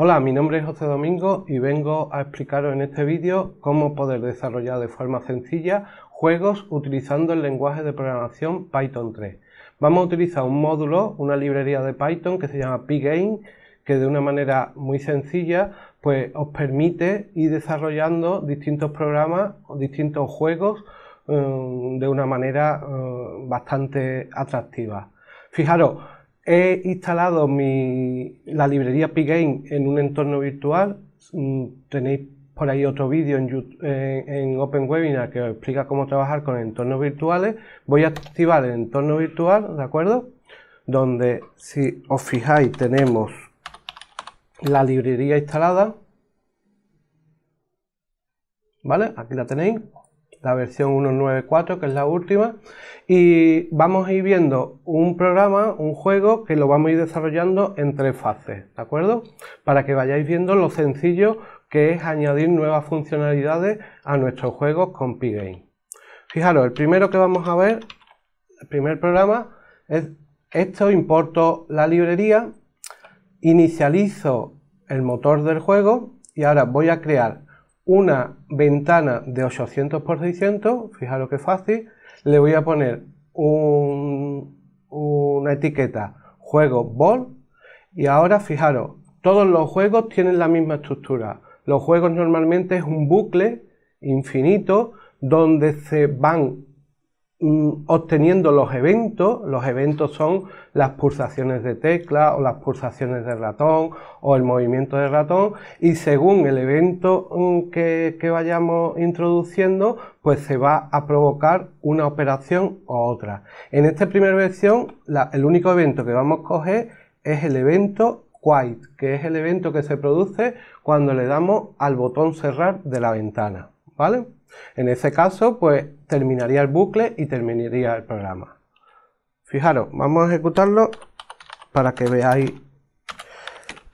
Hola, mi nombre es José Domingo y vengo a explicaros en este vídeo cómo poder desarrollar de forma sencilla juegos utilizando el lenguaje de programación Python 3. Vamos a utilizar un módulo, una librería de Python que se llama Pygame, que de una manera muy sencilla pues os permite ir desarrollando distintos programas o distintos juegos eh, de una manera eh, bastante atractiva. Fijaros, He instalado la librería Pgame en un entorno virtual. Mm, tenéis por ahí otro vídeo en, en, en OpenWebinar que os explica cómo trabajar con entornos virtuales. Voy a activar el entorno virtual, ¿de acuerdo? Donde, si os fijáis, tenemos la librería instalada. ¿Vale? Aquí la tenéis la versión 1.9.4, que es la última, y vamos a ir viendo un programa, un juego, que lo vamos a ir desarrollando en tres fases, ¿de acuerdo? Para que vayáis viendo lo sencillo que es añadir nuevas funcionalidades a nuestros juegos con Pygame Fijaros, el primero que vamos a ver, el primer programa, es esto, importo la librería, inicializo el motor del juego y ahora voy a crear una ventana de 800 por 600, fijaros que fácil, le voy a poner una etiqueta juego ball y ahora fijaros, todos los juegos tienen la misma estructura. Los juegos normalmente es un bucle infinito donde se van Mm, obteniendo los eventos, los eventos son las pulsaciones de tecla o las pulsaciones de ratón o el movimiento de ratón y según el evento mm, que, vayamos introduciendo pues se va a provocar una operación o otra. En esta primera versión el único evento que vamos a coger es el evento white que es el evento que se produce cuando le damos al botón cerrar de la ventana. ¿vale? En ese caso, pues terminaría el bucle y terminaría el programa. Fijaros, vamos a ejecutarlo para que veáis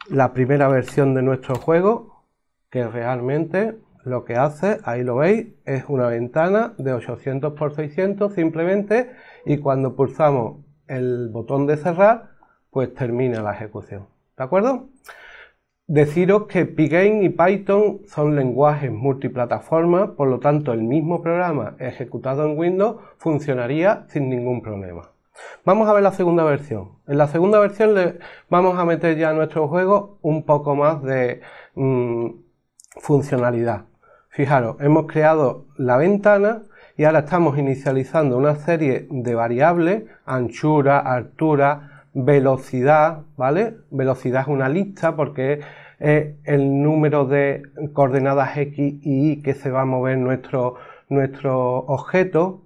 la primera versión de nuestro juego, que realmente lo que hace, ahí lo veis, es una ventana de 800 x 600 simplemente y cuando pulsamos el botón de cerrar, pues termina la ejecución. ¿De acuerdo? Deciros que Pygame y Python son lenguajes multiplataforma, por lo tanto el mismo programa ejecutado en Windows funcionaría sin ningún problema. Vamos a ver la segunda versión. En la segunda versión vamos a meter ya a nuestro juego un poco más de mm, funcionalidad. Fijaros, hemos creado la ventana y ahora estamos inicializando una serie de variables, anchura, altura, velocidad, ¿vale? Velocidad es una lista porque es el número de coordenadas X y Y que se va a mover nuestro, nuestro objeto.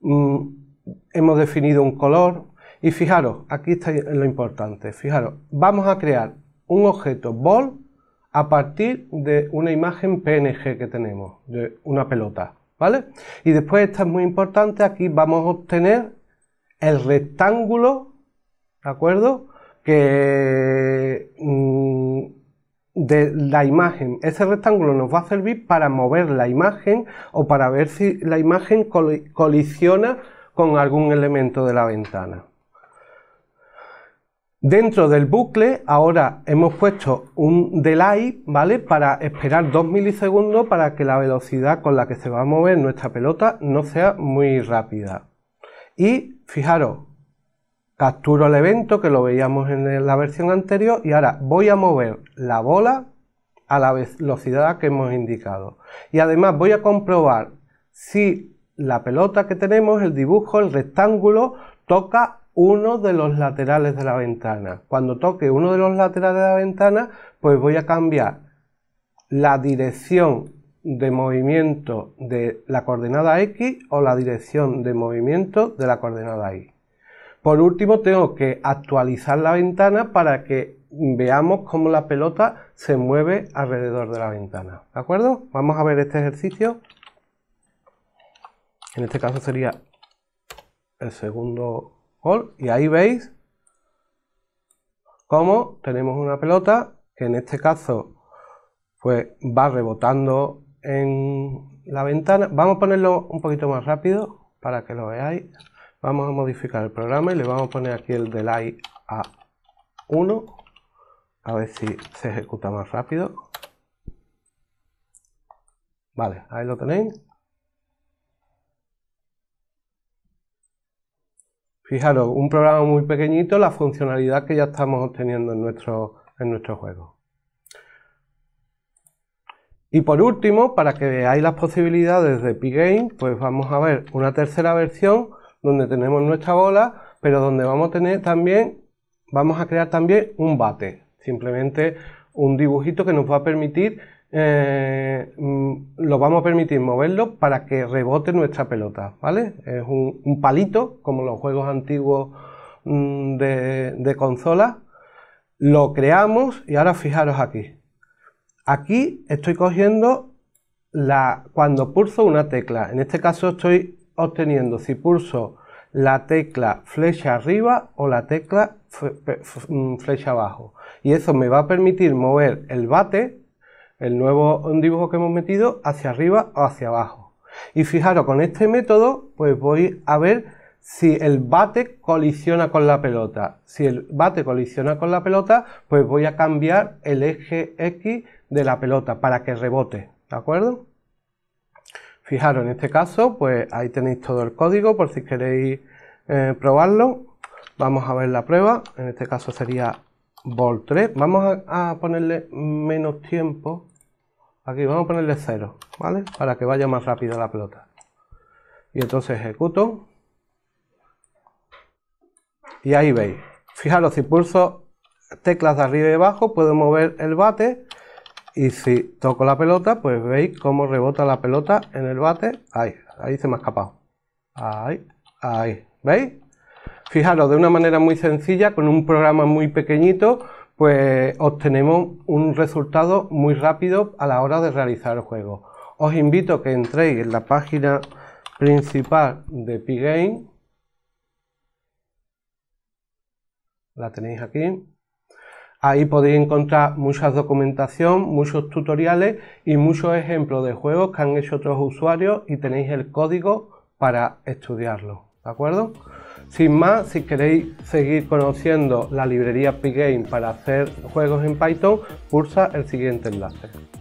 Mm, hemos definido un color y fijaros, aquí está lo importante, fijaros, vamos a crear un objeto ball a partir de una imagen PNG que tenemos, de una pelota, ¿vale? Y después, esta es muy importante, aquí vamos a obtener el rectángulo ¿de acuerdo? Que mm, de la imagen, ese rectángulo nos va a servir para mover la imagen o para ver si la imagen colisiona con algún elemento de la ventana. Dentro del bucle ahora hemos puesto un delay, ¿vale? Para esperar 2 milisegundos para que la velocidad con la que se va a mover nuestra pelota no sea muy rápida. Y fijaros, capturo el evento que lo veíamos en la versión anterior y ahora voy a mover la bola a la velocidad que hemos indicado. Y además voy a comprobar si la pelota que tenemos, el dibujo, el rectángulo, toca uno de los laterales de la ventana. Cuando toque uno de los laterales de la ventana, pues voy a cambiar la dirección de movimiento de la coordenada X o la dirección de movimiento de la coordenada Y. Por último, tengo que actualizar la ventana para que veamos cómo la pelota se mueve alrededor de la ventana. ¿De acuerdo? Vamos a ver este ejercicio. En este caso sería el segundo gol. Y ahí veis cómo tenemos una pelota que en este caso pues va rebotando en la ventana. Vamos a ponerlo un poquito más rápido para que lo veáis. Vamos a modificar el programa y le vamos a poner aquí el delay a 1. A ver si se ejecuta más rápido. Vale, ahí lo tenéis. Fijaros, un programa muy pequeñito, la funcionalidad que ya estamos obteniendo en nuestro, en nuestro juego. Y por último, para que veáis las posibilidades de PGame, pues vamos a ver una tercera versión donde tenemos nuestra bola, pero donde vamos a tener también, vamos a crear también un bate, simplemente un dibujito que nos va a permitir, eh, mm, lo vamos a permitir moverlo para que rebote nuestra pelota, ¿vale? Es un, palito, como los juegos antiguos mm, de, de consola, lo creamos y ahora fijaros aquí. Aquí estoy cogiendo la, cuando pulso una tecla, en este caso estoy obteniendo si pulso la tecla flecha arriba o la tecla mm, flecha abajo. Y eso me va a permitir mover el bate, el nuevo dibujo que hemos metido, hacia arriba o hacia abajo. Y fijaros, con este método, pues voy a ver si el bate colisiona con la pelota. Si el bate colisiona con la pelota, pues voy a cambiar el eje X de la pelota para que rebote. ¿De acuerdo? Fijaros, en este caso, pues ahí tenéis todo el código por si queréis eh, probarlo. Vamos a ver la prueba, en este caso sería vol 3. Vamos a, ponerle menos tiempo, aquí vamos a ponerle 0, ¿vale? Para que vaya más rápido la pelota. Y entonces ejecuto. Y ahí veis. Fijaros, si pulso teclas de arriba y abajo, puedo mover el bate y si toco la pelota, pues veis cómo rebota la pelota en el bate. Ahí, ahí se me ha escapado. Ahí, ahí. ¿Veis? Fijaros, de una manera muy sencilla, con un programa muy pequeñito, pues obtenemos un resultado muy rápido a la hora de realizar el juego. Os invito a que entréis en la página principal de Pigame. La tenéis aquí. Ahí podéis encontrar mucha documentación, muchos tutoriales y muchos ejemplos de juegos que han hecho otros usuarios y tenéis el código para estudiarlo. ¿De acuerdo? Sin más, si queréis seguir conociendo la librería Pygame para hacer juegos en Python, pulsa el siguiente enlace.